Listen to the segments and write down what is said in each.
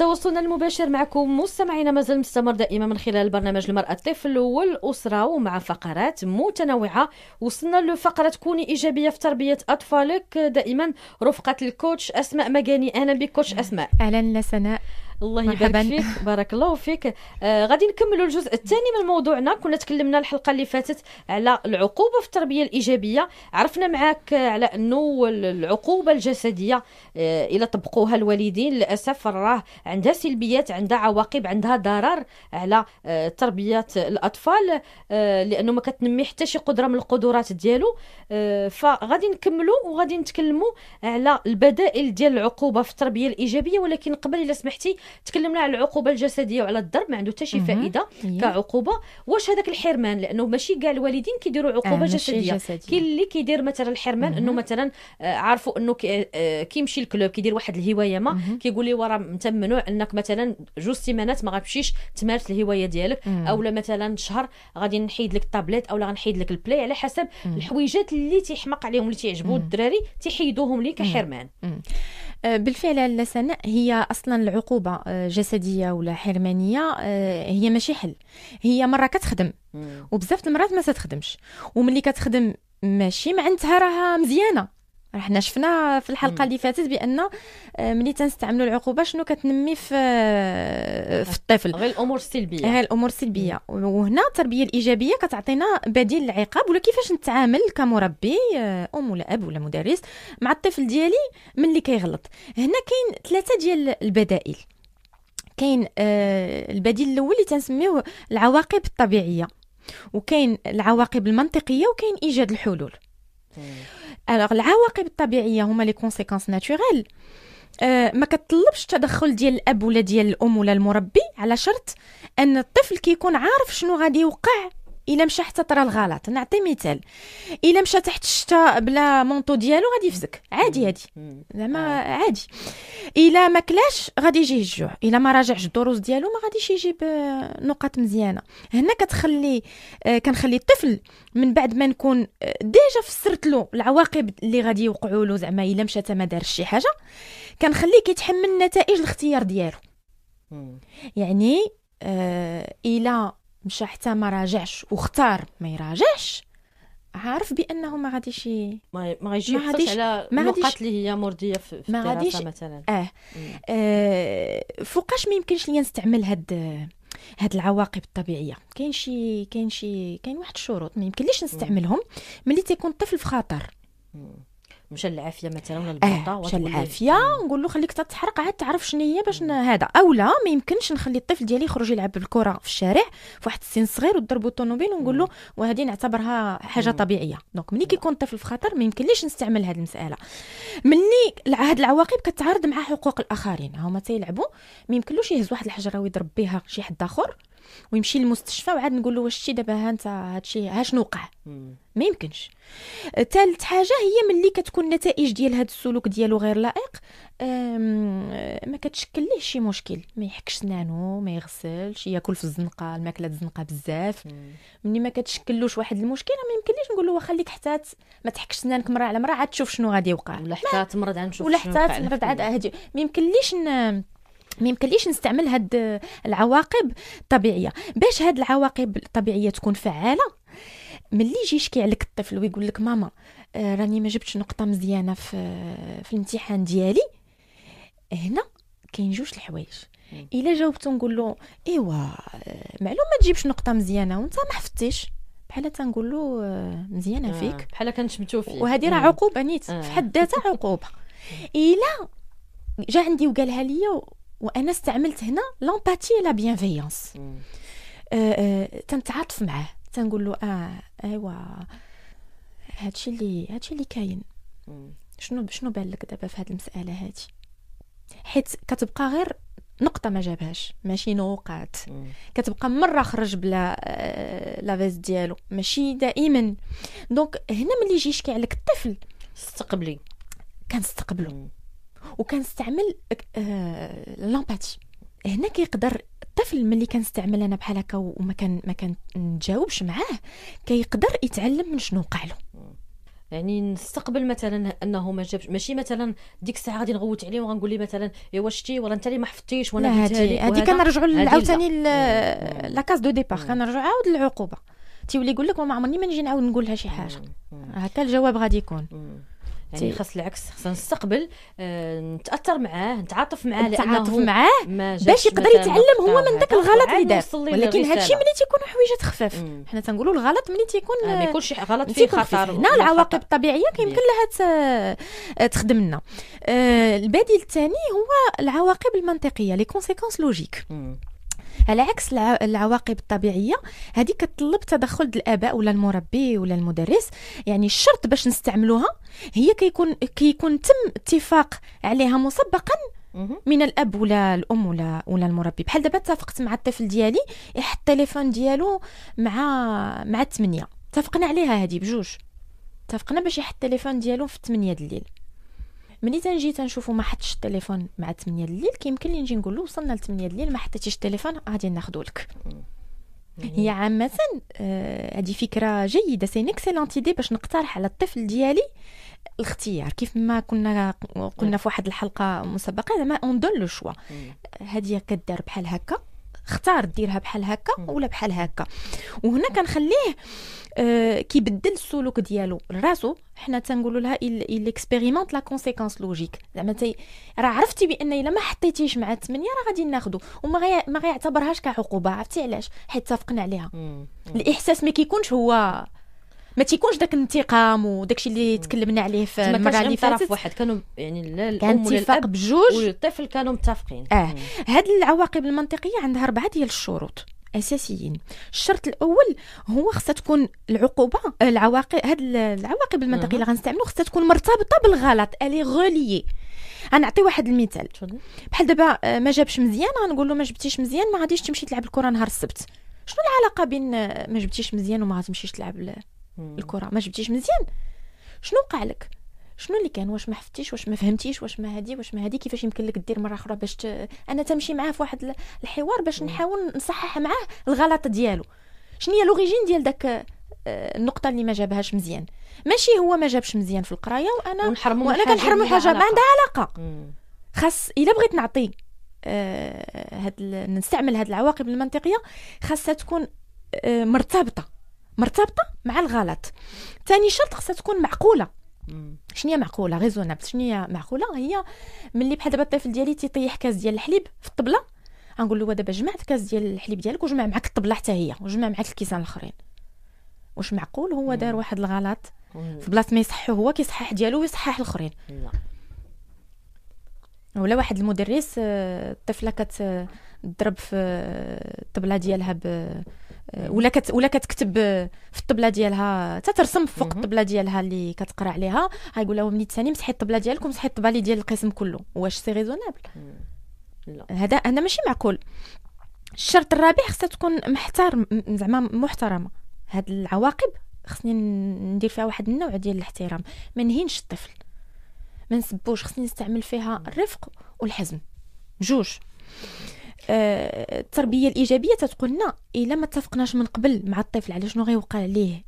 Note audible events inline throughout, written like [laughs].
تواصلنا المباشر معكم مستمعينا مازال مستمر دائما من خلال برنامج المرأة الطفل والأسرة ومع فقرات متنوعة وصلنا لفقرة كوني إيجابية في تربية أطفالك دائما رفقة الكوتش أسماء مجاني أهلا بك كوتش أسماء أهلا لسناء الله يبارك فيك بارك الله فيك آه غادي نكملوا الجزء الثاني من موضوعنا كنا تكلمنا الحلقه اللي فاتت على العقوبه في التربيه الايجابيه عرفنا معاك على انه العقوبه الجسديه آه الى طبقوها الوالدين للاسف راه عندها سلبيات عندها عواقب عندها ضرر على آه تربيه الاطفال آه لانه ما كتنمي حتى شي قدره من القدرات ديالو آه فغادي نكملوا وغادي نتكلموا على البدائل ديال العقوبه في التربيه الايجابيه ولكن قبل الا سمحتي تكلمنا على العقوبه الجسديه وعلى الضرب ما عنده حتى شي فائده كعقوبه واش هذاك الحرمان لانه ماشي كاع الوالدين كيديروا عقوبه آه جسديه كاين اللي كيدير مثلا الحرمان انه مثلا آه، عارفوا انه آه، كيمشي الكلوب كيدير واحد الهوايه ما كيقول لي وراه انت ممنوع انك مثلا جوج سيمانات ما غتمشيش تمارس الهوايه ديالك اولا مثلا شهر غادي نحيد لك الطابليت اولا غنحيد لك البلاي على حسب الحويجات اللي تيحمق عليهم اللي تيعجبوا الدراري تيحيدوهم ليه كحرمان آه، بالفعل اللسناء هي اصلا العقوبه آه، جسديه ولا حرمانيه آه، هي ماشي حل هي مره كتخدم وبزاف المرات ما تخدمش وملي كتخدم ماشي معناتها راها مزيانه احنا شفنا في الحلقه اللي فاتت بان آه، ملي تنستعملوا العقوبه شنو كتنمي في آه، في الطفل غير الامور السلبيه غير الامور السلبيه وهنا التربيه الايجابيه كتعطينا بديل العقاب ولا كيفاش نتعامل كمربي آه، ام ولا اب ولا مدرس مع الطفل ديالي ملي كيغلط هنا كاين ثلاثه ديال البدائل كاين البديل الاول اللي تنسميوه العواقب الطبيعيه وكاين العواقب المنطقيه وكاين ايجاد الحلول الوغ العواقب الطبيعيه هما لي كونسيكونس ناتوريل أه ما كتطلبش التدخل ديال الاب ولا ديال الام ولا المربي على شرط ان الطفل كيكون عارف شنو غادي يوقع الا مشى حتى طرا الغلط نعطي مثال الا مشى تحت الشتاء بلا مونطو ديالو غادي يفزك عادي هادي زعما آه. عادي الا ما كلاش غادي يجيه الجوع الا ما راجعش الدروس ديالو ما غاديش يجيب آه، نقط مزيانه هنا كتخلي آه، كنخلي الطفل من بعد ما نكون ديجا فسرت له العواقب اللي غادي يوقعوا له زعما الا مشى ما دارش شي حاجه كنخليه كيتحمل نتائج الاختيار ديالو يعني آه الى مشى حتى ما راجعش واختار ما يراجعش عارف بانه ما غاديش ما غاديش ما غاديش على النقاط اللي هي مرضيه في ما غاديش مثلا اه, آه فوقاش ما يمكنش ليا نستعمل هاد هاد العواقب الطبيعيه كاين شي كاين شي كاين واحد الشروط ما يمكنليش نستعملهم ملي تيكون الطفل في خاطر مشى العافيه مثلا ولا إيه، البطه آه مشى العافيه نقول له خليك تتحرق عاد تعرف شنو هي باش هذا اولا ما يمكنش نخلي الطفل ديالي يخرج يلعب بالكره في الشارع في واحد السن صغير وضربوا الطوموبيل ونقول له وهذه نعتبرها حاجه طبيعيه دونك ملي كيكون الطفل في خطر ما يمكنليش نستعمل هذه المساله ملي هاد العواقب كتعارض مع حقوق الاخرين هما تيلعبوا ما يمكنلوش يهز واحد الحجره ويضرب بها شي حد اخر ويمشي للمستشفى وعاد نقول له واش دابا ها انت هادشي ها شنو وقع ما يمكنش ثالث حاجه هي ملي كتكون النتائج ديال هذا السلوك ديالو غير لائق ما كتشكل ليه شي مشكل ما يحكش سنانو ما يغسلش ياكل في الزنقه الماكله الزنقه بزاف ملي ما كتشكلوش واحد المشكل ما يمكنليش نقول له خليك حتى ما تحكش سنانك مره على مره عاد تشوف شنو غادي يوقع ولا حتى تمرض عاد نشوف ولا حتى تمرض عاد ما يمكنليش ما يمكنليش نستعمل هاد العواقب الطبيعيه باش هاد العواقب الطبيعيه تكون فعاله ملي يجي يشكي عليك الطفل ويقول لك ماما آه، راني ما جبتش نقطه مزيانه في آه، في الامتحان ديالي هنا كاين جوج الحوايج الا جاوبته نقول له ايوا آه، معلوم ما تجيبش نقطه مزيانه وانت ما حفظتيش بحال تنقول له مزيانه فيك بحال كنشمتو فيك وهذه راه عقوبه نيت في حد ذاتها عقوبه [laughs] الا جا عندي وقالها ليا وانا استعملت هنا لامباتي لا بيانفيونس تنتعاطف معاه تنقول له اه ايوا هادشي اللي هادشي اللي كاين شنو شنو بان لك دابا في هاد المساله هادي حيت كتبقى غير نقطه ما جابهاش ماشي نوقات كتبقى مره خرج بلا آه، لافيز ديالو ماشي دائما دونك هنا ملي يجي يشكي عليك الطفل استقبلي كنستقبلو وكنستعمل آه، لامباتي هنا كيقدر الطفل ملي كنستعمل انا بحال هكا وما كان ما كنتجاوبش معاه كيقدر يتعلم من شنو وقع له يعني نستقبل مثلا انه ما جابش ماشي مثلا ديك الساعه غادي نغوت عليه وغنقول لي مثلا ايوا شتي ولا انت اللي ما حفظتيش وانا قلت هذه كنرجعوا عاوتاني لا كاس دو ديبار كنرجعوا عاود للعقوبه تيولي يقول لك وما عمرني ما نجي نعاود نقول لها شي حاجه هكا الجواب غادي يكون مم. يعني خاص العكس خاصنا نستقبل آه نتاثر معاه نتعاطف معاه نتعاطف معاه باش يقدر يتعلم هو من داك الغلط اللي دار ولكن هادشي ملي تيكونوا حويجات خفاف حنا تنقولوا الغلط ملي تيكون آه ما يكونش غلط فيه خطر هنا العواقب الطبيعيه كيمكن لها آه، تخدم لنا آه البديل الثاني هو العواقب المنطقيه لي كونسيكونس لوجيك على عكس العواقب الطبيعيه هذه كتطلب تدخل الاباء ولا المربي ولا المدرس يعني الشرط باش نستعملوها هي كيكون كيكون تم اتفاق عليها مسبقا من الاب ولا الام ولا ولا المربي بحال دابا اتفقت مع الطفل ديالي يحط التليفون ديالو مع مع الثمانيه اتفقنا عليها هذه بجوج اتفقنا باش يحط التليفون ديالو في 8 د الليل ملي تنجي تنشوفو ما حطش التليفون مع 8 الليل كيمكن لي نجي نقول له وصلنا ل 8 الليل ما حطيتيش التليفون غادي ناخذو لك هي عامه هذه آه، فكره جيده سي اكسيلونت ايدي باش نقترح على الطفل ديالي الاختيار كيف ما كنا قلنا في واحد الحلقه مسبقه زعما اون دون لو شوا هذه كدار بحال هكا اختار ديرها بحال هكا ولا بحال هكا وهنا كنخليه آه، كيبدل السلوك ديالو لراسو حنا تنقولوا لها il expérimente la conséquence زعما تي راه عرفتي بان الا ما حطيتيش مع الثمانيه راه غادي ناخذو وما غي... ما غيعتبرهاش كعقوبه عرفتي علاش حيت اتفقنا عليها الاحساس ما كيكونش هو ما تيكونش داك الانتقام وداكشي اللي تكلمنا عليه في المره اللي فاتت طرف واحد كانوا يعني لا الام اتفاق بجوج والطفل كانوا متفقين اه هاد العواقب المنطقيه عندها اربعه ديال الشروط اساسيين الشرط الاول هو خصها تكون العقوبه العواقب هاد العواقب المنطقيه اللي غنستعملو خصها تكون مرتبطه بالغلط الي غوليي غنعطي واحد المثال بحال دابا آه، ما جابش مزيان غنقول له ما جبتيش مزيان ما غاديش تمشي تلعب الكره نهار السبت شنو العلاقه بين آه، ما جبتيش مزيان وما غاتمشيش تلعب الكره ما جبتيش مزيان شنو وقع لك شنو اللي كان واش ما حفتيش واش ما فهمتيش واش ما هادي واش ما هادي كيفاش يمكن لك دير مره اخرى باش ت... انا تمشي معاه في واحد الحوار باش نحاول نصحح معاه الغلط ديالو شنو هي لوريجين ديال داك آه، النقطه اللي ما جابهاش مزيان ماشي هو ما جابش مزيان في القرايه وانا وانا كنحرمو حاجه ما عندها علاقه خاص الا بغيت نعطي آه هاد ال... نستعمل هاد العواقب المنطقيه خاصها تكون آه مرتبطه مرتبطه مع الغلط ثاني شرط خاصها تكون معقوله شنو هي معقوله ريزونابل شنو هي معقوله هي ملي بحال دابا الطفل ديالي تيطيح كاس ديال الحليب في الطبله غنقول له دابا جمعت كاس ديال الحليب ديالك وجمع معك الطبله حتى هي وجمع معك الكيسان الاخرين واش معقول هو دار واحد الغلط في بلاصه ما يصحو هو كيصحح ديالو ويصحح الاخرين ولا واحد المدرس آه، الطفله كتضرب آه، في آه، الطبله ديالها ب آه، ولا كت ولا كتكتب في الطبله ديالها تترسم فوق الطبله ديالها اللي كتقرا عليها غايقول لها ملي ثاني مسحي الطبله ديالكم مسحي الطبالي ديال القسم كله واش سي ريزونابل هذا هذا ماشي معقول الشرط الرابع خصها تكون محترم زعما محترمه هاد العواقب خصني ندير فيها واحد النوع ديال الاحترام ما نهينش الطفل ما نسبوش خصني نستعمل فيها الرفق والحزم جوج آه، التربيه الايجابيه تتقولنا الا ما اتفقناش من قبل مع الطفل على شنو غيوقع ليه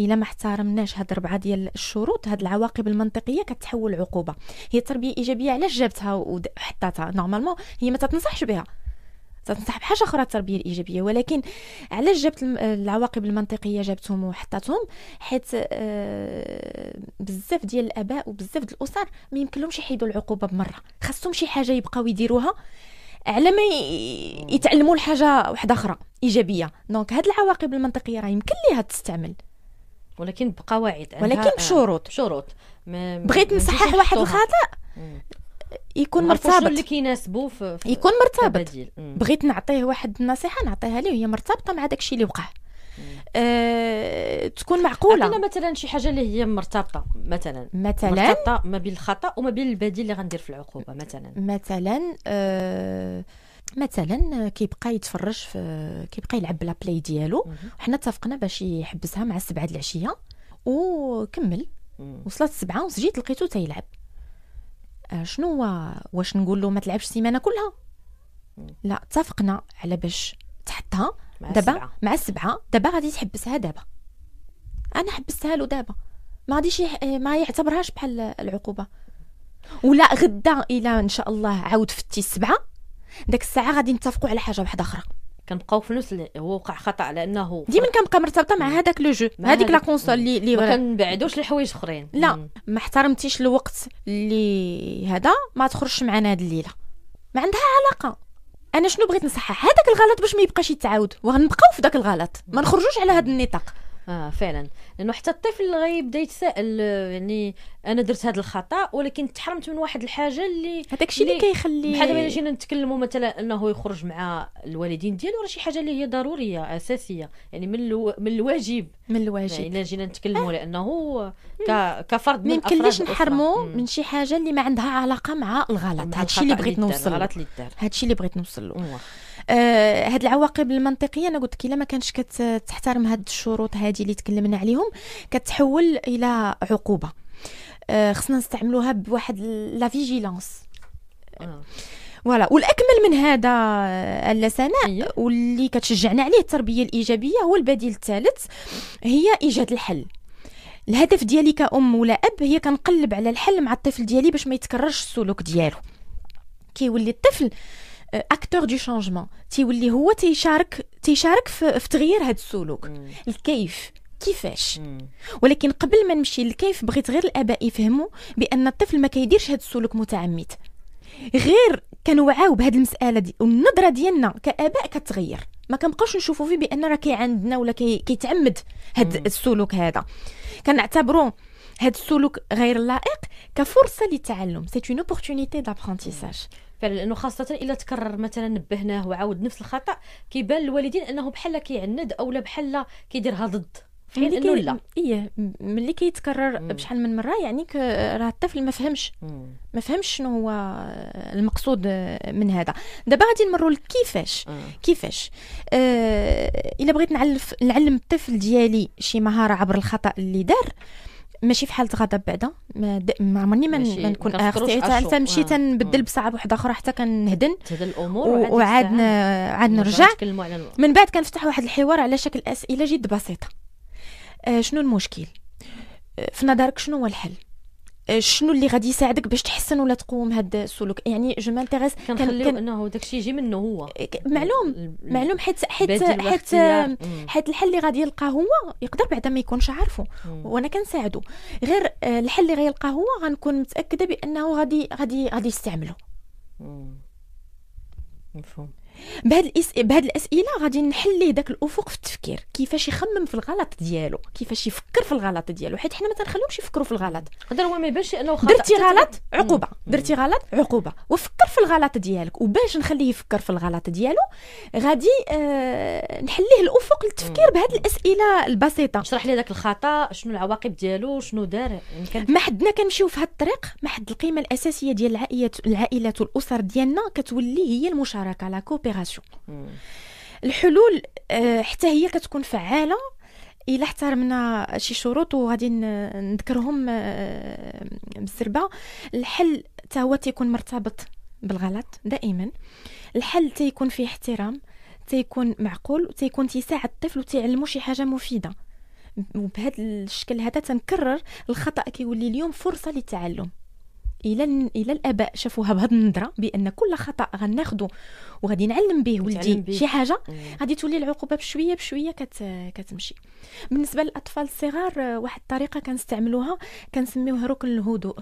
الا ما احترمناش هاد ربعه ديال الشروط هاد العواقب المنطقيه كتحول عقوبه هي التربيه الايجابيه علاش جابتها وحطاتها نورمالمون هي ما تتنصحش بها تنصح بحاجه اخرى التربيه الايجابيه ولكن علاش جابت العواقب المنطقيه جابتهم وحطاتهم حيت آه، بزاف ديال الاباء وبزاف ديال الاسر ما يمكن لهمش يحيدوا العقوبه بمره خاصهم شي حاجه يبقاو يديروها على ما يتعلموا الحاجه واحده اخرى ايجابيه دونك هاد العواقب المنطقيه راه يمكن ليها تستعمل ولكن بقواعد ولكن آه، بشروط بشروط بغيت نصحح واحد الخطا يكون مرتبط اللي كيناسبو يكون مرتبط بغيت نعطيه واحد النصيحه نعطيها ليه وهي مرتبطه مع داكشي اللي وقع أه تكون معقوله عندنا مثلا شي حاجه اللي هي مرتبطه مثلا مثلا مرتبطه ما بين الخطا وما بين البديل اللي غندير في العقوبه مثلا مثلا أه مثلا كيبقى يتفرج في كيبقى يلعب بلا بلاي ديالو وحنا اتفقنا باش يحبسها مع السبعه د العشيه وكمل وصلت السبعه وسجيت لقيتو تيلعب آه، شنو هو واش نقول له ما تلعبش السيمانه كلها لا اتفقنا على باش تحطها دابا مع السبعه دابا غادي تحبسها دابا انا حبستها له دابا ما غاديش آه، ما يعتبرهاش بحال العقوبه ولا غدا الى ان شاء الله عاود فتي السبعه داك الساعه غادي نتفقوا على حاجه واحده اخرى كنبقاو في نفس هو وقع خطا لانه ديما كنبقى مرتبطه مع هذاك لو جو هذيك لا كونسول اللي اللي ما كنبعدوش لحوايج اخرين لا ما احترمتيش الوقت اللي هذا ما تخرجش معنا هاد الليله ما عندها علاقه انا شنو بغيت نصحح هذاك الغلط باش ما يبقاش يتعاود وغنبقاو في ذاك الغلط ما نخرجوش على هذا النطاق اه فعلا لانه حتى الطفل غيبدا يتساءل آه، يعني انا درت هذا الخطا ولكن تحرمت من واحد الحاجه اللي هذاك الشيء اللي كيخلي بحال ملي جينا نتكلموا مثلا انه يخرج مع الوالدين ديالو راه شي حاجه اللي هي ضروريه اساسيه يعني من الو... من الواجب من الواجب يعني جينا نتكلموا آه. لانه ك... كفرد من يمكنليش نحرمو من شي حاجه اللي ما عندها علاقه مع الغلط الشيء اللي بغيت نوصل الشيء اللي بغيت نوصل له آه، هاد العواقب المنطقيه انا قلت لك الا ما كانش كتحترم هاد الشروط هذه اللي تكلمنا عليهم كتحول الى عقوبه آه، خصنا نستعملوها بواحد لا فيجيلانس فوالا والاكمل من هذا آه، اللسناء إيه. واللي كتشجعنا عليه التربيه الايجابيه هو البديل الثالث هي ايجاد الحل الهدف ديالي كأم ولا أب هي كنقلب على الحل مع الطفل ديالي باش ما يتكررش السلوك ديالو كيولي الطفل اكتور دو شانجمون تيولي هو تيشارك تيشارك في, في تغيير هذا السلوك الكيف كيفاش ولكن قبل ما نمشي للكيف بغيت غير الاباء يفهموا بان الطفل ما كيديرش هذا السلوك متعمد غير كنوعاو بهاد المساله دي والنظره ديالنا كاباء كتغير ما كنبقاوش نشوفوا فيه بان راه كي عندنا ولا كي كيتعمد هاد السلوك هذا كنعتبروا هاد السلوك غير اللائق كفرصه للتعلم سي اون اوبورتونيتي دابرونتيساج فعلا لانه خاصه الا تكرر مثلا نبهناه وعاود نفس الخطا كيبان للوالدين انه بحال كيعند اولا بحال كيديرها ضد في حين انه لا ايه ملي كيتكرر بشحال من مره يعني راه الطفل ما فهمش ما فهمش شنو هو المقصود من هذا دابا غادي نمروا كيفاش كيفاش آه الا بغيت نعلف نعلم الطفل ديالي شي مهاره عبر الخطا اللي دار ماشي في حاله غضب بعدا ما عمرني ما, ما نكون اختي حتى مشي تنبدل بصعب واحده اخرى حتى كنهدن تهدن الامور وعاد عاد نرجع من بعد كنفتح واحد الحوار على شكل اسئله جد بسيطه آه شنو المشكل آه، في نظرك شنو هو الحل آه، شنو اللي غادي يساعدك باش تحسن ولا تقوم هذا السلوك يعني جو مانتيريس كنخليو انه داكشي يجي منه هو آه، معلوم معلوم حيت حيت حيت حيت الحل اللي غادي يلقاه هو يقدر بعدا ما يكونش عارفه وانا كنساعده غير آه، الحل اللي غيلقاه هو غنكون متاكده بانه غادي غادي غادي يستعمله مفهوم بهاد الأس... بهاد الاسئله غادي نحلي داك الافق في التفكير كيفاش يخمم في الغلط ديالو كيفاش يفكر في الغلط ديالو حيت حنا ما تنخليوهمش يفكروا في الغلط قدر هو ما يبانش انه خطا درتي غلط عقوبه درتي غلط عقوبه وفكر في الغلط ديالك وباش نخليه يفكر في الغلط ديالو غادي آه نحليه الافق للتفكير بهاد الاسئله البسيطه شرح لي داك الخطا شنو العواقب ديالو شنو دار ما حدنا كنمشيو في هاد الطريق ما حد القيمه الاساسيه ديال العائلات والاسر ديالنا كتولي هي المشاركه لا كوبي كوبيراسيون الحلول آه، حتى هي كتكون فعاله الا احترمنا شي شروط وغادي نذكرهم آه، بالسربه الحل حتى هو تيكون مرتبط بالغلط دائما الحل تيكون فيه احترام تيكون معقول وتيكون تيساعد الطفل وتيعلمو شي حاجه مفيده وبهذا الشكل هذا تنكرر الخطا كيولي اليوم فرصه للتعلم الى الى الاباء شافوها بهذه النظره بان كل خطا غناخذو وغادي نعلم به ولدي شي حاجه غادي تولي العقوبه بشويه بشويه كت كتمشي بالنسبه للاطفال الصغار واحد الطريقه كنستعملوها كنسميوها ركن الهدوء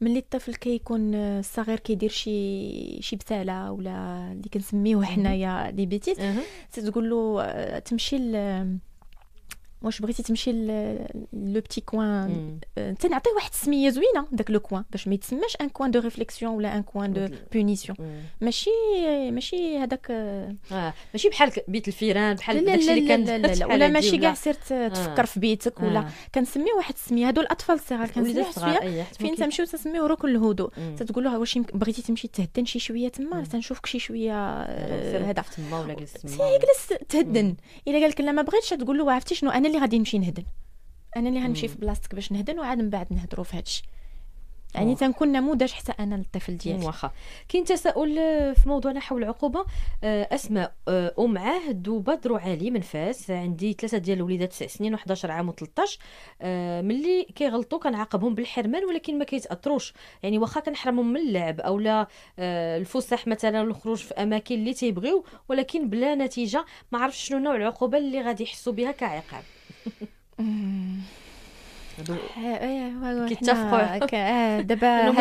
ملي الطفل كيكون الصغير كيدير شي شي بساله ولا اللي كنسميوه حنايا لي بيتيس تتقول له آه، تمشي ل واش بغيتي تمشي لو بتي كوان انت نعطيه واحد السميه زوينه داك لو كوان باش ما يتسماش ان كوان دو ريفليكسيون ولا ان كوان دو بونيسيون ماشي ماشي هذاك آه. ماشي بحال بيت الفيران بحال داكشي اللي كان لا لا ولا ماشي كاع سير ah. تفكر في بيتك ولا آه. Ah. كنسميه واحد السميه هادو الاطفال الصغار واحد السميه إيه، فين تمشيو تسميو ركن الهدوء hmm. تتقول له واش بغيتي تمشي تهدن شي شويه تما تنشوفك hmm. شي شويه هذا آه، تما ولا جلس تما جلس تهدن hmm. الا قال لك لا ما بغيتش تقول له عرفتي شنو انا انا اللي غادي نمشي نهدن انا اللي غنمشي في بلاصتك باش نهدن وعاد من بعد نهضروا في هذا يعني تنكون نموذج حتى انا للطفل ديالي واخا كاين تساؤل آه، في موضوعنا حول العقوبه آه، اسماء آه، ام عهد وبدر وعلي من فاس عندي ثلاثه ديال الوليدات 9 سنين و11 عام و13 ملي كيغلطوا كنعاقبهم بالحرمان ولكن ما كيتاثروش يعني واخا كنحرمهم من اللعب اولا الفسح مثلا الخروج في اماكن اللي تيبغيو ولكن بلا نتيجه ما عرفتش شنو نوع العقوبه اللي غادي يحسوا بها كعقاب إيه، كيتفقوا آه، [laughs] دابا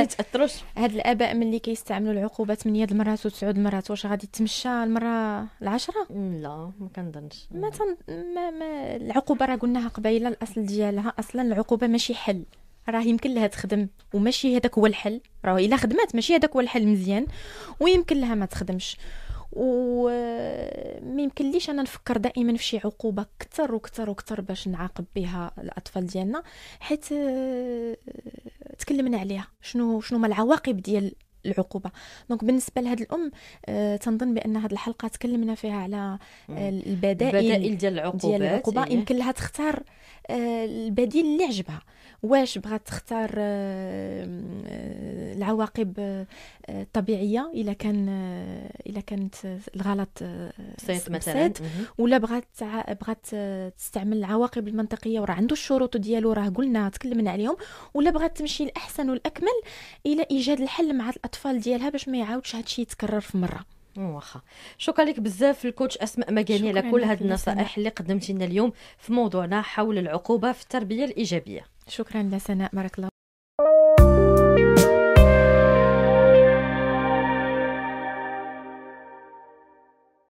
هاد الاباء ملي كيستعملوا العقوبات من يد المرات وتسعود المرات واش غادي تمشى المره العشرة لا ما كنظنش ما, تن... ما, ما العقوبه راه قلناها قبيله الاصل ديالها اصلا العقوبه ماشي حل راه يمكن لها تخدم وماشي هذاك هو الحل راه الا خدمات ماشي هذاك هو الحل مزيان ويمكن لها ما تخدمش وما يمكنليش انا نفكر دائما في شي عقوبه كثر وكثر وكثر باش نعاقب بها الاطفال ديالنا حيت آه، تكلمنا عليها شنو شنو ما العواقب ديال العقوبه دونك بالنسبه لهاد الام آه تنظن بان هاد الحلقه تكلمنا فيها على آه، البدائل البدائل ديال العقوبات ديال العقوبه إيه. يمكن لها تختار البديل اللي عجبها واش بغات تختار آه، آه، العواقب آه، الطبيعيه الا كان الا كانت الغلط صيت مثلا ولا بغات بغات تستعمل العواقب المنطقيه وراه عنده الشروط ديالو راه قلنا تكلمنا عليهم ولا بغات تمشي الاحسن والاكمل الى ايجاد الحل مع الاطفال ديالها باش ما يعاودش هادشي يتكرر في مره واخا شكرا لك بزاف الكوتش اسماء مجاني على كل هذه النصائح اللي قدمتي لنا اليوم في موضوعنا حول العقوبه في التربيه الايجابيه شكرا لسناء بارك الله